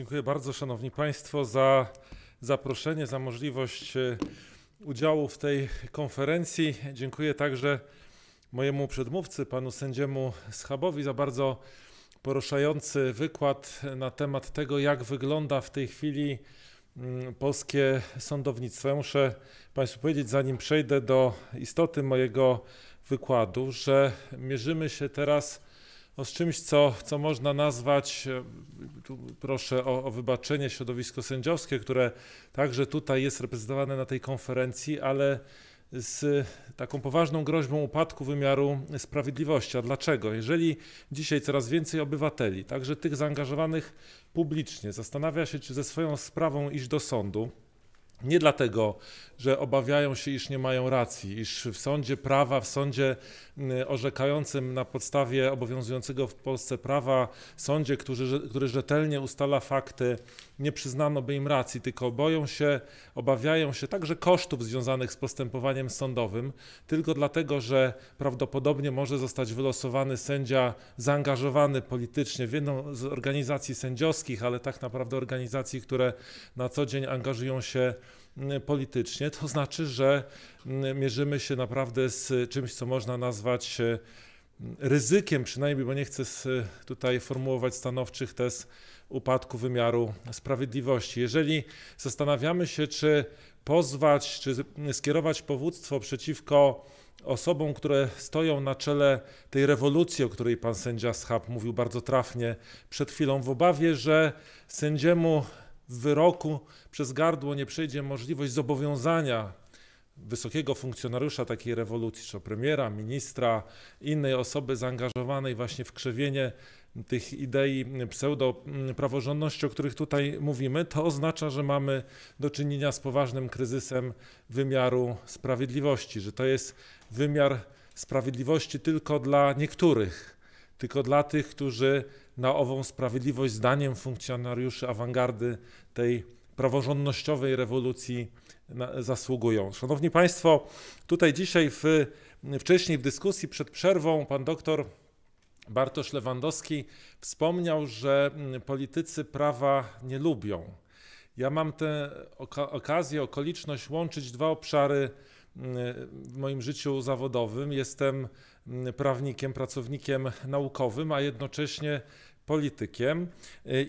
Dziękuję bardzo, Szanowni Państwo, za zaproszenie, za możliwość e, udziału w tej konferencji. Dziękuję także mojemu przedmówcy, panu sędziemu Schabowi, za bardzo poruszający wykład na temat tego, jak wygląda w tej chwili mm, polskie sądownictwo. Ja muszę Państwu powiedzieć, zanim przejdę do istoty mojego wykładu, że mierzymy się teraz no, z czymś, co, co można nazwać, e, tu proszę o, o, wybaczenie, środowisko sędziowskie, które także tutaj jest reprezentowane na tej konferencji, ale z taką poważną groźbą upadku wymiaru sprawiedliwości. A dlaczego? Jeżeli dzisiaj coraz więcej obywateli, także tych zaangażowanych publicznie, zastanawia się, czy ze swoją sprawą iść do sądu, nie dlatego, że obawiają się, iż nie mają racji, iż w sądzie prawa, w sądzie mm, orzekającym na podstawie obowiązującego w Polsce prawa, sądzie, który, który rzetelnie ustala fakty, nie przyznano by im racji, tylko boją się, obawiają się także kosztów związanych z postępowaniem sądowym, tylko dlatego, że prawdopodobnie może zostać wylosowany sędzia zaangażowany politycznie w jedną z organizacji sędziowskich, ale tak naprawdę organizacji, które na co dzień angażują się Mm, politycznie, to znaczy, że mm, mierzymy się naprawdę z czymś, co można nazwać e, ryzykiem, przynajmniej, bo nie chcę e, tutaj formułować stanowczych tez upadku wymiaru sprawiedliwości. Jeżeli zastanawiamy się, czy pozwać, czy mm, skierować powództwo przeciwko osobom, które stoją na czele tej rewolucji, o której pan sędzia Schab mówił bardzo trafnie przed chwilą, w obawie, że sędziemu w wyroku przez gardło nie przejdzie możliwość zobowiązania wysokiego funkcjonariusza takiej rewolucji, czy premiera, ministra, innej osoby zaangażowanej właśnie w krzewienie tych idei pseudopraworządności, mm, o których tutaj mówimy, to oznacza, że mamy do czynienia z poważnym kryzysem wymiaru sprawiedliwości, że to jest wymiar sprawiedliwości tylko dla niektórych tylko dla tych, którzy na ową sprawiedliwość zdaniem funkcjonariuszy awangardy tej praworządnościowej rewolucji zasługują. Szanowni Państwo, tutaj dzisiaj w, wcześniej w dyskusji przed przerwą pan doktor Bartosz Lewandowski wspomniał, że mm, politycy prawa nie lubią. Ja mam tę okazję, okoliczność łączyć dwa obszary mm, w moim życiu zawodowym. Jestem Mm, prawnikiem, pracownikiem naukowym, a jednocześnie politykiem.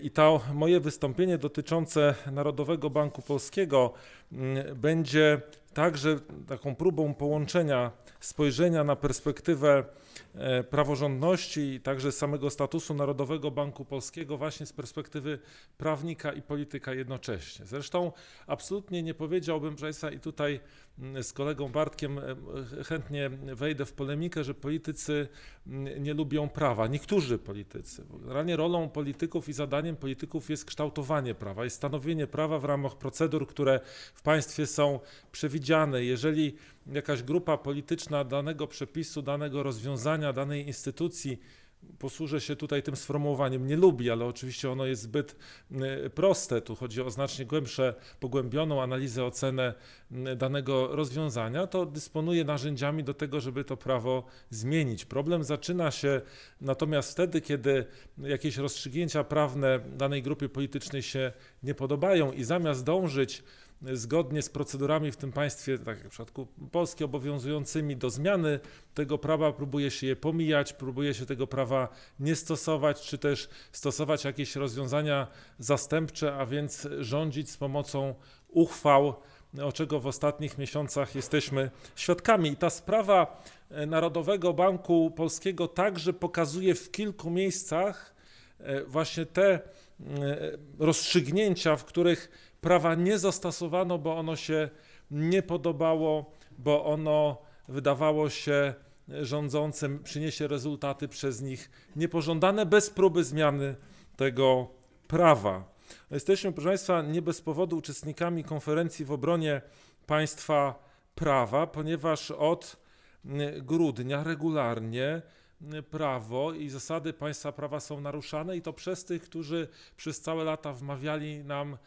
I to moje wystąpienie dotyczące Narodowego Banku Polskiego mm, będzie także taką próbą połączenia spojrzenia na perspektywę E, praworządności i także samego statusu Narodowego Banku Polskiego właśnie z perspektywy prawnika i polityka jednocześnie. Zresztą absolutnie nie powiedziałbym, proszę Państwa, i tutaj mm, z kolegą Bartkiem e, e, chętnie wejdę w polemikę, że politycy mm, nie lubią prawa. Niektórzy politycy. Generalnie rolą polityków i zadaniem polityków jest kształtowanie prawa i stanowienie prawa w ramach procedur, które w państwie są przewidziane. Jeżeli jakaś grupa polityczna danego przepisu, danego rozwiązania, danej instytucji, posłużę się tutaj tym sformułowaniem, nie lubi, ale oczywiście ono jest zbyt y, proste. Tu chodzi o znacznie głębsze, pogłębioną analizę, ocenę y, danego rozwiązania, to dysponuje narzędziami do tego, żeby to prawo zmienić. Problem zaczyna się natomiast wtedy, kiedy jakieś rozstrzygnięcia prawne danej grupie politycznej się nie podobają i zamiast dążyć zgodnie z procedurami w tym państwie, tak jak w przypadku Polski, obowiązującymi do zmiany tego prawa, próbuje się je pomijać, próbuje się tego prawa nie stosować, czy też stosować jakieś rozwiązania zastępcze, a więc rządzić z pomocą uchwał, o czego w ostatnich miesiącach jesteśmy świadkami. I ta sprawa e, Narodowego Banku Polskiego także pokazuje w kilku miejscach e, właśnie te e, rozstrzygnięcia, w których prawa nie zastosowano, bo ono się nie podobało, bo ono wydawało się rządzącym, przyniesie rezultaty przez nich niepożądane bez próby zmiany tego prawa. Jesteśmy, proszę Państwa, nie bez powodu uczestnikami konferencji w obronie państwa prawa, ponieważ od grudnia regularnie prawo i zasady państwa prawa są naruszane i to przez tych, którzy przez całe lata wmawiali nam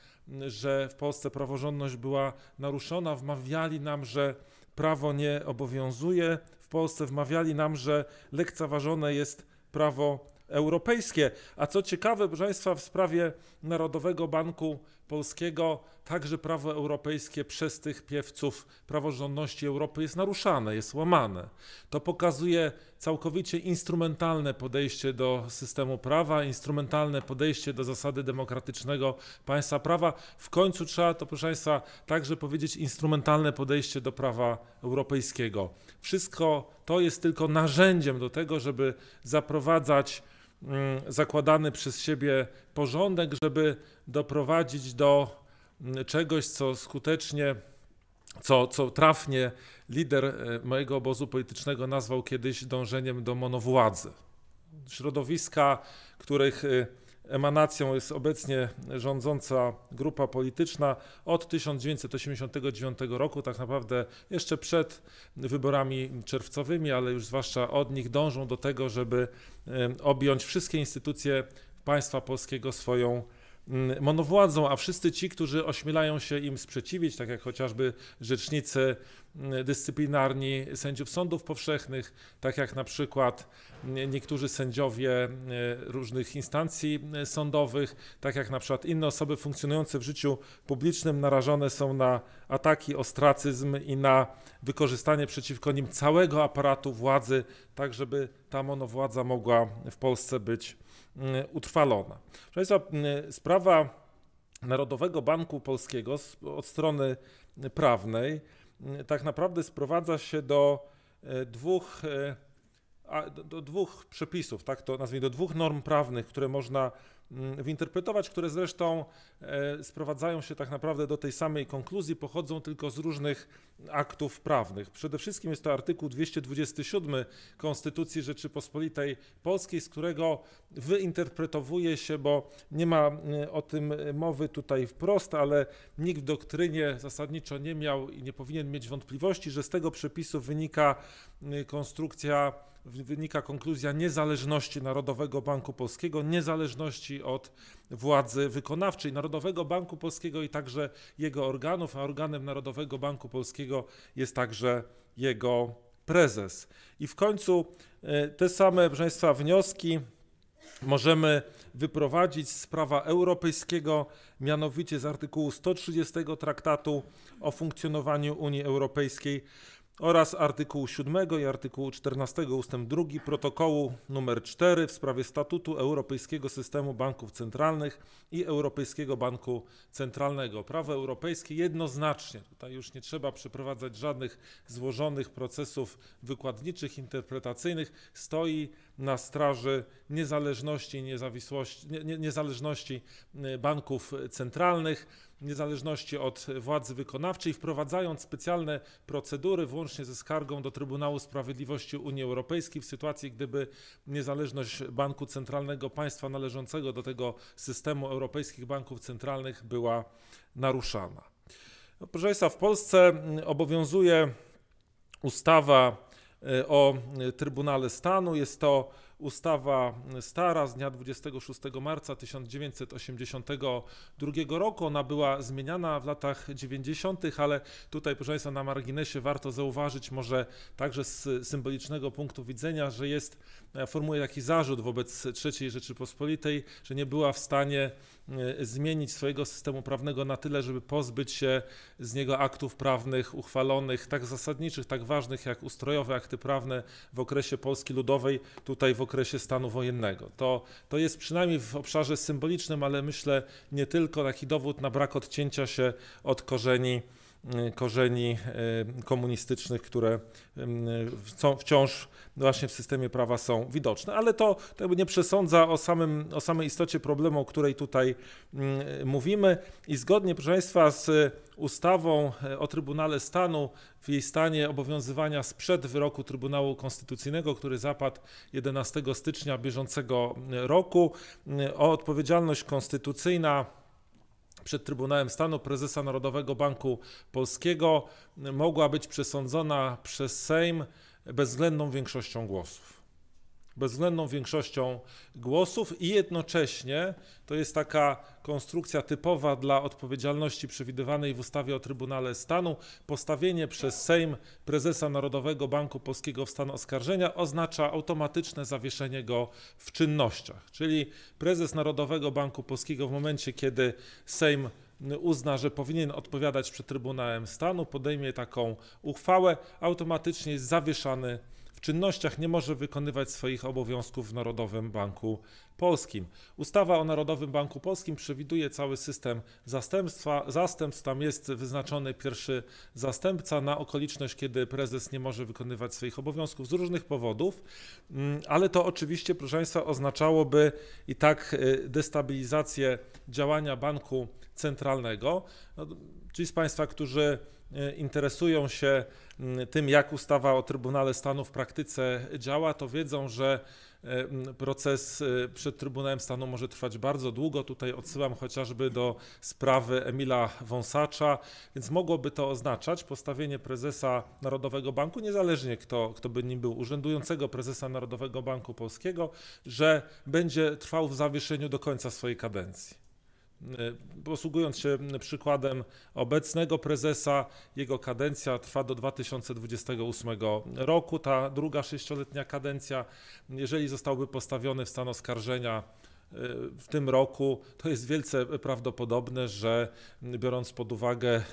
że w Polsce praworządność była naruszona, wmawiali nam, że prawo nie obowiązuje w Polsce, wmawiali nam, że lekceważone jest prawo europejskie. A co ciekawe, proszę Państwa, w sprawie Narodowego Banku polskiego, także prawo europejskie przez tych piewców praworządności Europy jest naruszane, jest łamane. To pokazuje całkowicie instrumentalne podejście do systemu prawa, instrumentalne podejście do zasady demokratycznego państwa prawa. W końcu trzeba to, proszę Państwa, także powiedzieć instrumentalne podejście do prawa europejskiego. Wszystko to jest tylko narzędziem do tego, żeby zaprowadzać Mm, zakładany przez siebie porządek, żeby doprowadzić do mm, czegoś, co skutecznie, co, co trafnie lider e, mojego obozu politycznego nazwał kiedyś dążeniem do monowładzy. Środowiska, których y, emanacją jest obecnie rządząca grupa polityczna od 1989 roku, tak naprawdę jeszcze przed wyborami czerwcowymi, ale już zwłaszcza od nich dążą do tego, żeby objąć wszystkie instytucje państwa polskiego swoją mm, monowładzą, a wszyscy ci, którzy ośmielają się im sprzeciwić, tak jak chociażby rzecznicy dyscyplinarni sędziów sądów powszechnych, tak jak na przykład niektórzy sędziowie e, różnych instancji e, sądowych, tak jak na przykład inne osoby funkcjonujące w życiu publicznym narażone są na ataki, ostracyzm i na wykorzystanie przeciwko nim całego aparatu władzy, tak żeby ta monowładza mogła w Polsce być e, utrwalona. Proszę Państwa, sprawa Narodowego Banku Polskiego od strony prawnej Mm, tak naprawdę sprowadza się do e, dwóch, e, do, do dwóch przepisów, tak to nazwijmy, do dwóch norm prawnych, które można Mm, wyinterpretować, które zresztą e, sprowadzają się tak naprawdę do tej samej konkluzji, pochodzą tylko z różnych aktów prawnych. Przede wszystkim jest to artykuł 227 Konstytucji Rzeczypospolitej Polskiej, z którego wyinterpretowuje się, bo nie ma e, o tym e, mowy tutaj wprost, ale nikt w doktrynie zasadniczo nie miał i nie powinien mieć wątpliwości, że z tego przepisu wynika konstrukcja wynika konkluzja niezależności Narodowego Banku Polskiego, niezależności od władzy wykonawczej Narodowego Banku Polskiego i także jego organów, a organem Narodowego Banku Polskiego jest także jego prezes. I w końcu e, te same, proszę Państwa, wnioski możemy wyprowadzić z prawa europejskiego, mianowicie z artykułu 130 Traktatu o funkcjonowaniu Unii Europejskiej oraz artykułu 7 i artykułu 14 ust. 2 protokołu nr 4 w sprawie statutu Europejskiego Systemu Banków Centralnych i Europejskiego Banku Centralnego. Prawo europejskie jednoznacznie, tutaj już nie trzeba przeprowadzać żadnych złożonych procesów wykładniczych, interpretacyjnych, stoi na straży niezależności, niezawisłości, nie, nie, niezależności y, banków centralnych niezależności od władzy wykonawczej, wprowadzając specjalne procedury, włącznie ze skargą do Trybunału Sprawiedliwości Unii Europejskiej, w sytuacji, gdyby niezależność Banku Centralnego państwa należącego do tego systemu europejskich banków centralnych była naruszana. No, proszę Państwa, w Polsce mm, obowiązuje ustawa y, o y, Trybunale Stanu. Jest to ustawa stara z dnia 26 marca 1982 roku. Ona była zmieniana w latach 90., ale tutaj, proszę Państwa, na marginesie warto zauważyć, może także z symbolicznego punktu widzenia, że jest, e, formułuje taki zarzut wobec III Rzeczypospolitej, że nie była w stanie E, zmienić swojego systemu prawnego na tyle, żeby pozbyć się z niego aktów prawnych uchwalonych, tak zasadniczych, tak ważnych jak ustrojowe akty prawne w okresie Polski Ludowej, tutaj w okresie stanu wojennego. To, to jest przynajmniej w obszarze symbolicznym, ale myślę nie tylko taki dowód na brak odcięcia się od korzeni Y, korzeni y, komunistycznych, które y, są wciąż właśnie w systemie prawa są widoczne, ale to jakby nie przesądza o, samym, o samej istocie problemu, o której tutaj mówimy i zgodnie, proszę Państwa, z ustawą o Trybunale Stanu w jej stanie obowiązywania sprzed wyroku Trybunału Konstytucyjnego, który zapadł 11 stycznia bieżącego roku, o odpowiedzialność konstytucyjna przed Trybunałem Stanu prezesa Narodowego Banku Polskiego mogła być przesądzona przez Sejm bezwzględną większością głosów bezwzględną większością głosów i jednocześnie to jest taka konstrukcja typowa dla odpowiedzialności przewidywanej w ustawie o Trybunale Stanu. Postawienie przez Sejm prezesa Narodowego Banku Polskiego w stan oskarżenia oznacza automatyczne zawieszenie go w czynnościach. Czyli prezes Narodowego Banku Polskiego w momencie, kiedy Sejm uzna, że powinien odpowiadać przed Trybunałem Stanu, podejmie taką uchwałę, automatycznie jest zawieszany w czynnościach nie może wykonywać swoich obowiązków w Narodowym Banku Polskim. Ustawa o Narodowym Banku Polskim przewiduje cały system zastępstwa. Zastępstw tam jest wyznaczony pierwszy zastępca na okoliczność, kiedy prezes nie może wykonywać swoich obowiązków z różnych powodów, mm, ale to oczywiście, proszę Państwa, oznaczałoby i tak y, destabilizację działania banku centralnego. No, ci z Państwa, którzy y, interesują się mm, tym, jak ustawa o Trybunale Stanu w praktyce działa, to wiedzą, że E, proces e, przed Trybunałem Stanu może trwać bardzo długo. Tutaj odsyłam chociażby do sprawy Emila Wąsacza, więc mogłoby to oznaczać postawienie prezesa Narodowego Banku, niezależnie kto, kto by nim był, urzędującego prezesa Narodowego Banku Polskiego, że będzie trwał w zawieszeniu do końca swojej kadencji. E, posługując się przykładem obecnego prezesa, jego kadencja trwa do 2028 roku. Ta druga sześcioletnia kadencja, jeżeli zostałby postawiony w stan oskarżenia, Y, w tym roku to jest wielce prawdopodobne, że mm, biorąc pod uwagę y,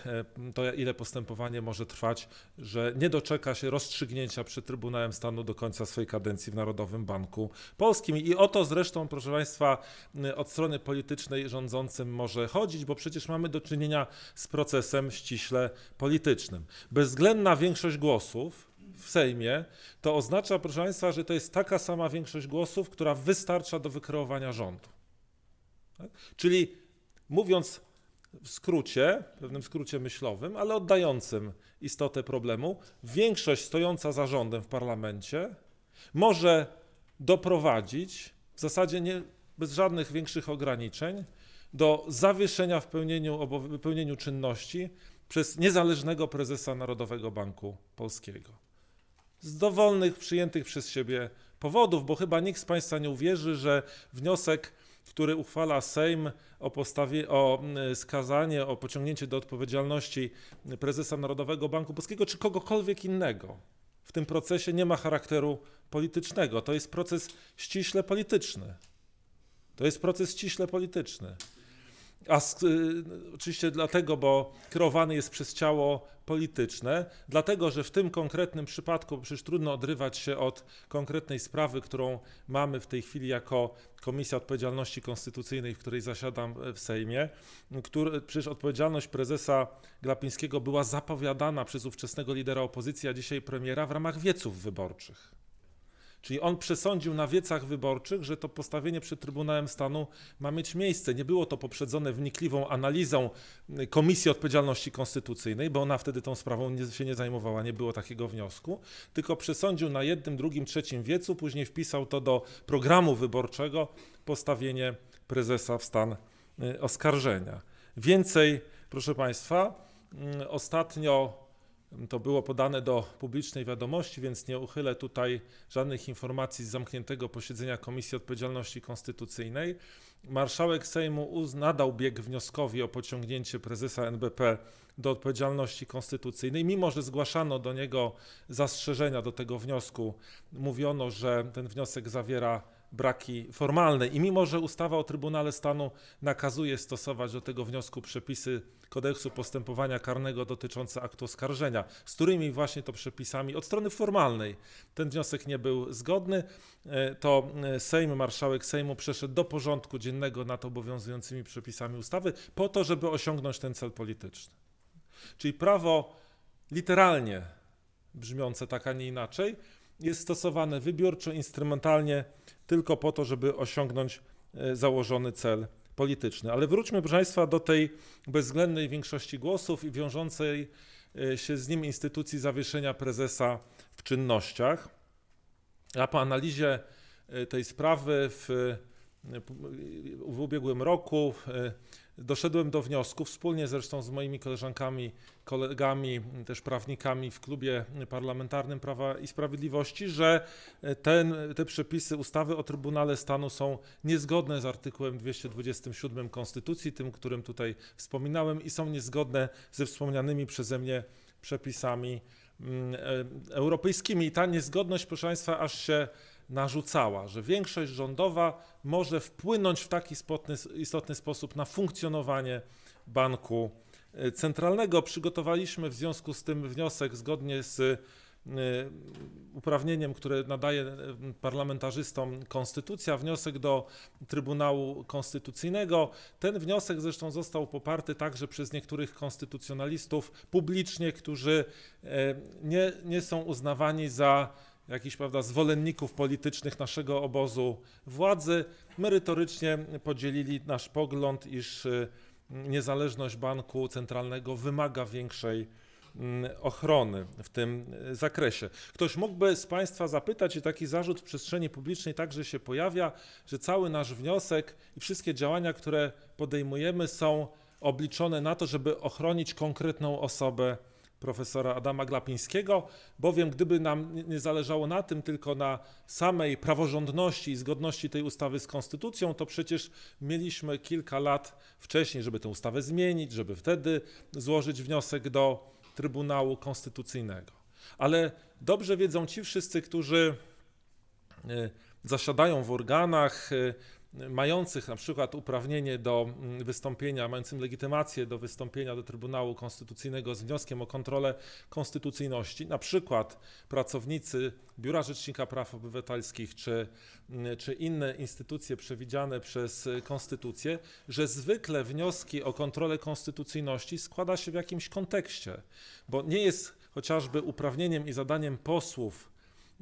to, ile postępowanie może trwać, że nie doczeka się rozstrzygnięcia przed Trybunałem Stanu do końca swojej kadencji w Narodowym Banku Polskim. I o to zresztą, proszę Państwa, y, od strony politycznej rządzącym może chodzić, bo przecież mamy do czynienia z procesem ściśle politycznym. Bezwzględna większość głosów w Sejmie, to oznacza, proszę Państwa, że to jest taka sama większość głosów, która wystarcza do wykreowania rządu. Tak? Czyli mówiąc w skrócie, pewnym skrócie myślowym, ale oddającym istotę problemu, większość stojąca za rządem w parlamencie może doprowadzić, w zasadzie nie, bez żadnych większych ograniczeń, do zawieszenia w pełnieniu, pełnieniu czynności przez niezależnego prezesa Narodowego Banku Polskiego z dowolnych przyjętych przez siebie powodów, bo chyba nikt z Państwa nie uwierzy, że wniosek, który uchwala Sejm o, postawie, o mm, skazanie, o pociągnięcie do odpowiedzialności prezesa Narodowego Banku Polskiego czy kogokolwiek innego w tym procesie nie ma charakteru politycznego. To jest proces ściśle polityczny. To jest proces ściśle polityczny. A z, y, oczywiście dlatego, bo kierowany jest przez ciało polityczne, dlatego że w tym konkretnym przypadku przecież trudno odrywać się od konkretnej sprawy, którą mamy w tej chwili jako Komisja Odpowiedzialności Konstytucyjnej, w której zasiadam e, w Sejmie, który, przecież odpowiedzialność prezesa Glapińskiego była zapowiadana przez ówczesnego lidera opozycji, a dzisiaj premiera w ramach wieców wyborczych. Czyli on przesądził na wiecach wyborczych, że to postawienie przed Trybunałem Stanu ma mieć miejsce. Nie było to poprzedzone wnikliwą analizą y, Komisji Odpowiedzialności Konstytucyjnej, bo ona wtedy tą sprawą nie, się nie zajmowała, nie było takiego wniosku, tylko przesądził na jednym, drugim, trzecim wiecu, później wpisał to do programu wyborczego postawienie prezesa w stan y, oskarżenia. Więcej, proszę Państwa, y, ostatnio to było podane do publicznej wiadomości, więc nie uchylę tutaj żadnych informacji z zamkniętego posiedzenia Komisji Odpowiedzialności Konstytucyjnej. Marszałek Sejmu uznadał bieg wnioskowi o pociągnięcie prezesa NBP do odpowiedzialności konstytucyjnej, mimo że zgłaszano do niego zastrzeżenia do tego wniosku. Mówiono, że ten wniosek zawiera braki formalne. I mimo, że ustawa o Trybunale Stanu nakazuje stosować do tego wniosku przepisy kodeksu postępowania karnego dotyczące aktu oskarżenia, z którymi właśnie to przepisami od strony formalnej ten wniosek nie był zgodny, e, to e, Sejm, marszałek Sejmu przeszedł do porządku dziennego nad obowiązującymi przepisami ustawy po to, żeby osiągnąć ten cel polityczny. Czyli prawo literalnie brzmiące tak, a nie inaczej, jest stosowane wybiórczo, instrumentalnie tylko po to, żeby osiągnąć e, założony cel polityczny. Ale wróćmy, proszę Państwa, do tej bezwzględnej większości głosów i wiążącej e, się z nim instytucji zawieszenia prezesa w czynnościach. A po analizie e, tej sprawy w, w ubiegłym roku doszedłem do wniosku, wspólnie zresztą z moimi koleżankami, kolegami, też prawnikami w klubie parlamentarnym Prawa i Sprawiedliwości, że ten, te przepisy ustawy o Trybunale Stanu są niezgodne z artykułem 227 Konstytucji, tym, którym tutaj wspominałem, i są niezgodne ze wspomnianymi przeze mnie przepisami mm, e, europejskimi. I ta niezgodność, proszę Państwa, aż się narzucała, że większość rządowa może wpłynąć w taki istotny, istotny sposób na funkcjonowanie banku e, centralnego. Przygotowaliśmy w związku z tym wniosek zgodnie z e, uprawnieniem, które nadaje e, parlamentarzystom konstytucja, wniosek do Trybunału Konstytucyjnego. Ten wniosek zresztą został poparty także przez niektórych konstytucjonalistów publicznie, którzy nie, nie są uznawani za jakichś prawda, zwolenników politycznych naszego obozu władzy merytorycznie podzielili nasz pogląd, iż y, niezależność banku centralnego wymaga większej mm, ochrony w tym y, zakresie. Ktoś mógłby z Państwa zapytać, i taki zarzut w przestrzeni publicznej także się pojawia, że cały nasz wniosek i wszystkie działania, które podejmujemy, są obliczone na to, żeby ochronić konkretną osobę profesora Adama Glapińskiego, bowiem gdyby nam nie zależało na tym, tylko na samej praworządności i zgodności tej ustawy z konstytucją, to przecież mieliśmy kilka lat wcześniej, żeby tę ustawę zmienić, żeby wtedy złożyć wniosek do Trybunału Konstytucyjnego. Ale dobrze wiedzą ci wszyscy, którzy e, zasiadają w organach, e, mających na przykład uprawnienie do mm, wystąpienia, mającym legitymację do wystąpienia do Trybunału Konstytucyjnego z wnioskiem o kontrolę konstytucyjności, na przykład pracownicy Biura Rzecznika Praw Obywatelskich czy, mm, czy inne instytucje przewidziane przez Konstytucję, że zwykle wnioski o kontrolę konstytucyjności składa się w jakimś kontekście, bo nie jest chociażby uprawnieniem i zadaniem posłów,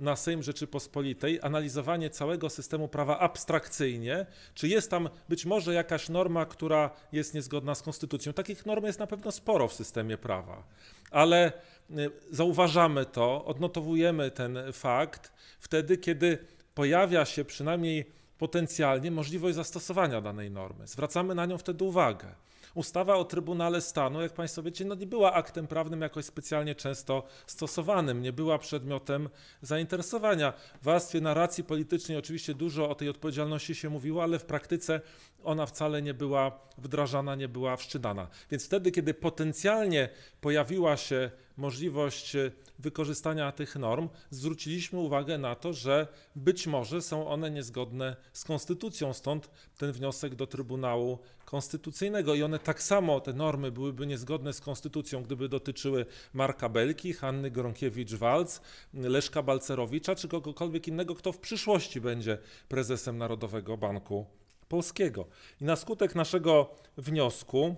na Sejm Rzeczypospolitej analizowanie całego systemu prawa abstrakcyjnie, czy jest tam być może jakaś norma, która jest niezgodna z konstytucją. Takich norm jest na pewno sporo w systemie prawa, ale y, zauważamy to, odnotowujemy ten fakt wtedy, kiedy pojawia się przynajmniej potencjalnie możliwość zastosowania danej normy. Zwracamy na nią wtedy uwagę ustawa o Trybunale Stanu, jak Państwo wiecie, no nie była aktem prawnym jakoś specjalnie często stosowanym, nie była przedmiotem zainteresowania. W warstwie narracji politycznej oczywiście dużo o tej odpowiedzialności się mówiło, ale w praktyce ona wcale nie była wdrażana, nie była wszczynana. Więc wtedy, kiedy potencjalnie pojawiła się możliwość e, wykorzystania tych norm, zwróciliśmy uwagę na to, że być może są one niezgodne z konstytucją, stąd ten wniosek do Trybunału Konstytucyjnego i one tak samo, te normy byłyby niezgodne z konstytucją, gdyby dotyczyły Marka Belki, Hanny Gronkiewicz-Walc, Leszka Balcerowicza czy kogokolwiek innego, kto w przyszłości będzie prezesem Narodowego Banku Polskiego. I na skutek naszego wniosku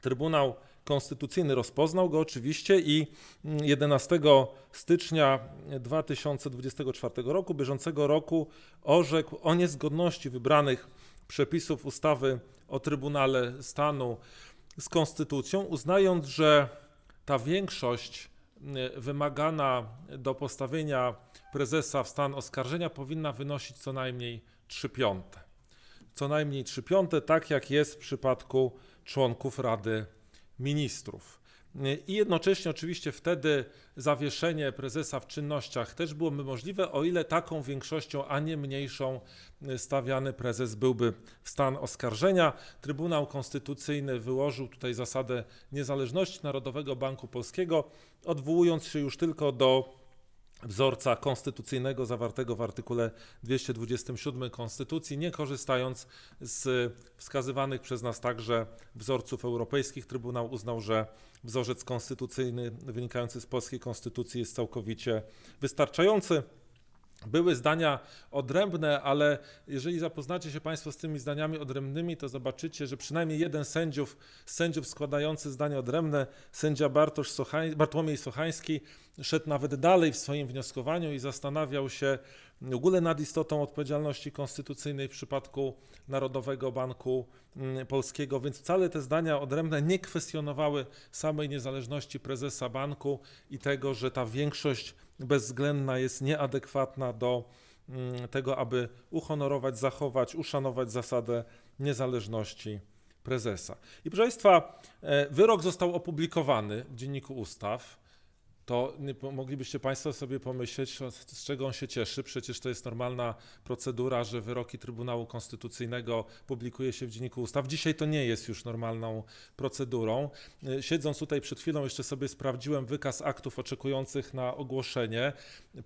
Trybunał Konstytucyjny rozpoznał go oczywiście i 11 mm, stycznia 2024 roku, bieżącego roku, orzekł o niezgodności wybranych przepisów ustawy o Trybunale Stanu z Konstytucją, uznając, że ta większość mm, wymagana do postawienia prezesa w stan oskarżenia powinna wynosić co najmniej 3 piąte. Co najmniej 3 piąte, tak jak jest w przypadku członków Rady ministrów. I jednocześnie oczywiście wtedy zawieszenie prezesa w czynnościach też byłoby możliwe, o ile taką większością, a nie mniejszą stawiany prezes byłby w stan oskarżenia. Trybunał Konstytucyjny wyłożył tutaj zasadę niezależności Narodowego Banku Polskiego, odwołując się już tylko do wzorca konstytucyjnego zawartego w artykule 227 Konstytucji, nie korzystając z wskazywanych przez nas także wzorców europejskich. Trybunał uznał, że wzorzec konstytucyjny wynikający z polskiej konstytucji jest całkowicie wystarczający. Były zdania odrębne, ale jeżeli zapoznacie się Państwo z tymi zdaniami odrębnymi, to zobaczycie, że przynajmniej jeden z sędziów, sędziów składający zdanie odrębne, sędzia Bartosz Bartłomiej Sochański, szedł nawet dalej w swoim wnioskowaniu i zastanawiał się, w ogóle nad istotą odpowiedzialności konstytucyjnej w przypadku Narodowego Banku mm, Polskiego, więc wcale te zdania odrębne nie kwestionowały samej niezależności prezesa banku i tego, że ta większość bezwzględna jest nieadekwatna do mm, tego, aby uhonorować, zachować, uszanować zasadę niezależności prezesa. I proszę Państwa, e, wyrok został opublikowany w Dzienniku Ustaw to moglibyście Państwo sobie pomyśleć, no, z czego on się cieszy. Przecież to jest normalna procedura, że wyroki Trybunału Konstytucyjnego publikuje się w Dzienniku Ustaw. Dzisiaj to nie jest już normalną procedurą. E, siedząc tutaj przed chwilą, jeszcze sobie sprawdziłem wykaz aktów oczekujących na ogłoszenie.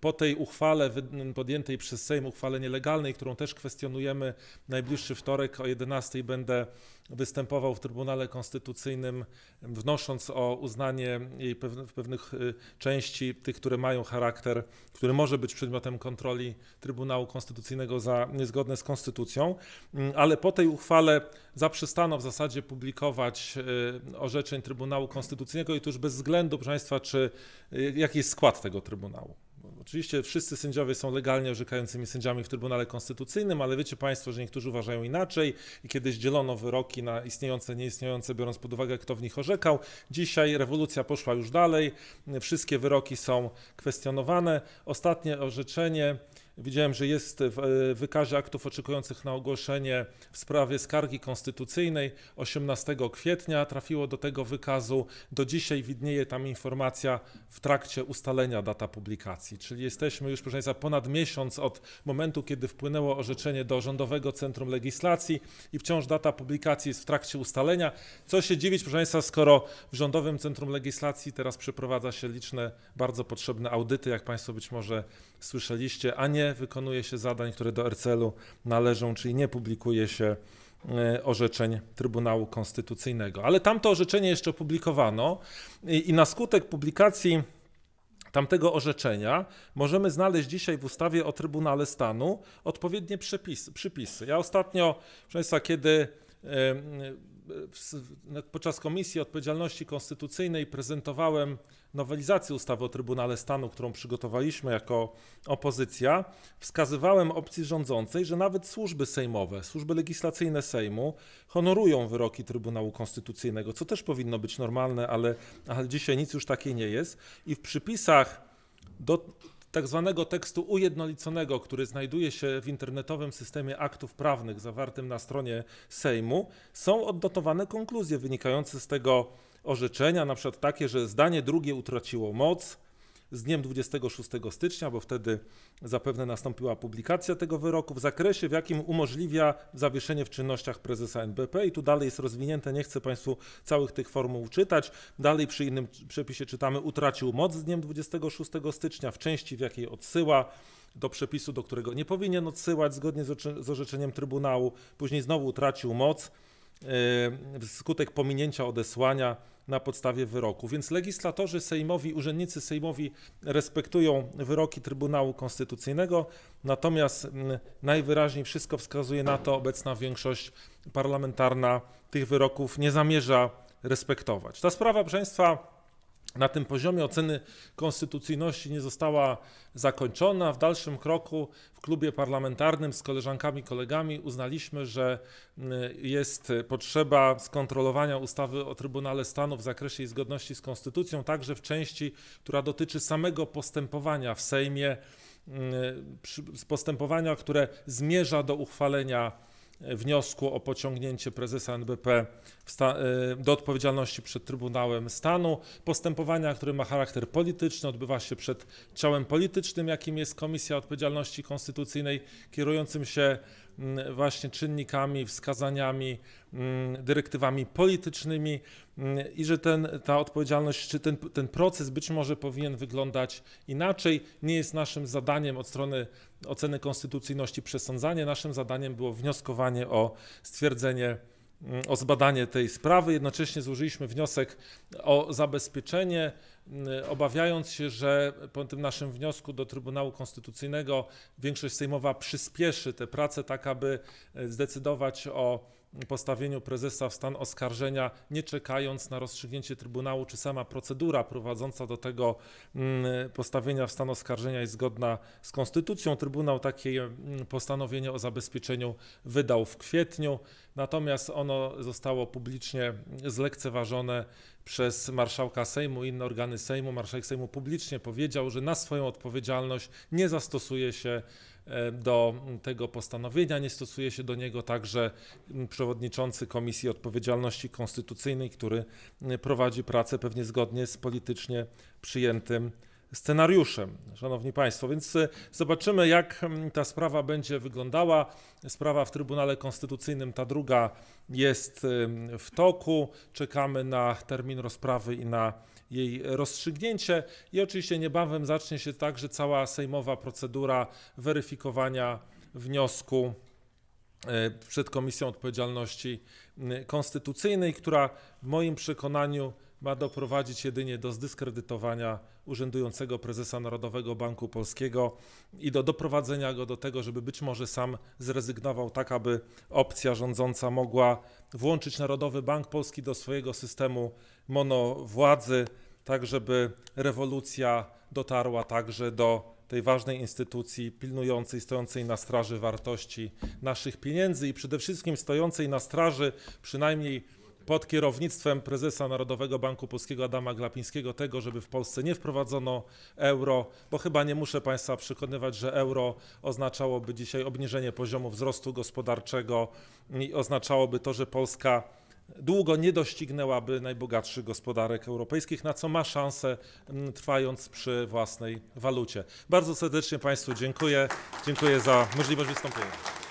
Po tej uchwale podjętej przez Sejm, uchwale nielegalnej, którą też kwestionujemy, najbliższy wtorek o 11 będę występował w Trybunale Konstytucyjnym, wnosząc o uznanie jej pewnych, pewnych części, tych, które mają charakter, który może być przedmiotem kontroli Trybunału Konstytucyjnego za niezgodne z konstytucją, mm, ale po tej uchwale zaprzestano w zasadzie publikować y, orzeczeń Trybunału Konstytucyjnego i to już bez względu, proszę Państwa, czy y, jaki jest skład tego Trybunału. Oczywiście wszyscy sędziowie są legalnie orzekającymi sędziami w Trybunale Konstytucyjnym, ale wiecie Państwo, że niektórzy uważają inaczej i kiedyś dzielono wyroki na istniejące, nieistniejące, biorąc pod uwagę, kto w nich orzekał. Dzisiaj rewolucja poszła już dalej, wszystkie wyroki są kwestionowane. Ostatnie orzeczenie Widziałem, że jest w e, wykazie aktów oczekujących na ogłoszenie w sprawie skargi konstytucyjnej 18 kwietnia. Trafiło do tego wykazu. Do dzisiaj widnieje tam informacja w trakcie ustalenia data publikacji. Czyli jesteśmy już, proszę Państwa, ponad miesiąc od momentu, kiedy wpłynęło orzeczenie do Rządowego Centrum Legislacji i wciąż data publikacji jest w trakcie ustalenia. Co się dziwić, proszę Państwa, skoro w Rządowym Centrum Legislacji teraz przeprowadza się liczne, bardzo potrzebne audyty, jak Państwo być może słyszeliście, a nie wykonuje się zadań, które do RCL-u należą, czyli nie publikuje się e, orzeczeń Trybunału Konstytucyjnego. Ale tamto orzeczenie jeszcze opublikowano i, na skutek publikacji tamtego orzeczenia możemy znaleźć dzisiaj w ustawie o Trybunale Stanu odpowiednie przepisy. Przepisy. Ja ostatnio, proszę Państwa, kiedy e, podczas Komisji Odpowiedzialności Konstytucyjnej prezentowałem nowelizację ustawy o Trybunale Stanu, którą przygotowaliśmy jako opozycja. Wskazywałem opcji rządzącej, że nawet służby sejmowe, służby legislacyjne Sejmu honorują wyroki Trybunału Konstytucyjnego, co też powinno być normalne, ale, ale dzisiaj nic już takie nie jest. I w przypisach do tak zwanego tekstu ujednoliconego, który znajduje się w internetowym systemie aktów prawnych zawartym na stronie Sejmu, są odnotowane konkluzje wynikające z tego orzeczenia, na przykład takie, że zdanie drugie utraciło moc, z dniem 26 stycznia, bo wtedy zapewne nastąpiła publikacja tego wyroku w zakresie, w jakim umożliwia zawieszenie w czynnościach prezesa NBP i tu dalej jest rozwinięte, nie chcę Państwu całych tych formuł czytać. Dalej przy innym przepisie czytamy utracił moc z dniem 26 stycznia w części, w jakiej odsyła do przepisu, do którego nie powinien odsyłać zgodnie z orzeczeniem Trybunału. Później znowu utracił moc yy, wskutek pominięcia odesłania na podstawie wyroku. Więc legislatorzy sejmowi, urzędnicy sejmowi respektują wyroki Trybunału Konstytucyjnego, natomiast mm, najwyraźniej wszystko wskazuje na to, obecna większość parlamentarna tych wyroków nie zamierza respektować. Ta sprawa, proszę Państwa, na tym poziomie oceny konstytucyjności nie została zakończona. W dalszym kroku w klubie parlamentarnym z koleżankami, kolegami uznaliśmy, że y, jest potrzeba skontrolowania ustawy o Trybunale Stanu w zakresie jej zgodności z konstytucją, także w części, która dotyczy samego postępowania w Sejmie, y, postępowania, które zmierza do uchwalenia wniosku o pociągnięcie prezesa NBP e, do odpowiedzialności przed Trybunałem Stanu. Postępowania, które ma charakter polityczny, odbywa się przed ciałem politycznym, jakim jest Komisja Odpowiedzialności Konstytucyjnej, kierującym się Mm, właśnie czynnikami, wskazaniami, mm, dyrektywami politycznymi mm, i że ten, ta odpowiedzialność, czy ten, ten proces być może powinien wyglądać inaczej. Nie jest naszym zadaniem od strony oceny konstytucyjności przesądzanie, naszym zadaniem było wnioskowanie o stwierdzenie Mm, o zbadanie tej sprawy. Jednocześnie złożyliśmy wniosek o zabezpieczenie, mm, obawiając się, że po tym naszym wniosku do Trybunału Konstytucyjnego większość sejmowa przyspieszy te prace, tak aby e, zdecydować o postawieniu prezesa w stan oskarżenia, nie czekając na rozstrzygnięcie Trybunału, czy sama procedura prowadząca do tego mm, postawienia w stan oskarżenia jest zgodna z Konstytucją. Trybunał takie postanowienie o zabezpieczeniu wydał w kwietniu. Natomiast ono zostało publicznie zlekceważone przez marszałka Sejmu, i inne organy Sejmu. Marszałek Sejmu publicznie powiedział, że na swoją odpowiedzialność nie zastosuje się e, do tego postanowienia, nie stosuje się do niego także przewodniczący Komisji Odpowiedzialności Konstytucyjnej, który prowadzi pracę pewnie zgodnie z politycznie przyjętym scenariuszem, szanowni państwo. Więc y, zobaczymy, jak mm, ta sprawa będzie wyglądała. Sprawa w Trybunale Konstytucyjnym, ta druga jest y, w toku. Czekamy na termin rozprawy i na jej rozstrzygnięcie. I oczywiście niebawem zacznie się także cała sejmowa procedura weryfikowania wniosku y, przed Komisją Odpowiedzialności Konstytucyjnej, która w moim przekonaniu ma doprowadzić jedynie do zdyskredytowania urzędującego prezesa Narodowego Banku Polskiego i do doprowadzenia go do tego, żeby być może sam zrezygnował, tak aby opcja rządząca mogła włączyć Narodowy Bank Polski do swojego systemu monowładzy, tak żeby rewolucja dotarła także do tej ważnej instytucji pilnującej, stojącej na straży wartości naszych pieniędzy i przede wszystkim stojącej na straży przynajmniej pod kierownictwem prezesa Narodowego Banku Polskiego Adama Glapińskiego tego, żeby w Polsce nie wprowadzono euro, bo chyba nie muszę Państwa przekonywać, że euro oznaczałoby dzisiaj obniżenie poziomu wzrostu gospodarczego i oznaczałoby to, że Polska długo nie doścignęłaby najbogatszych gospodarek europejskich, na co ma szansę mm, trwając przy własnej walucie. Bardzo serdecznie Państwu dziękuję. Dziękuję za możliwość wystąpienia.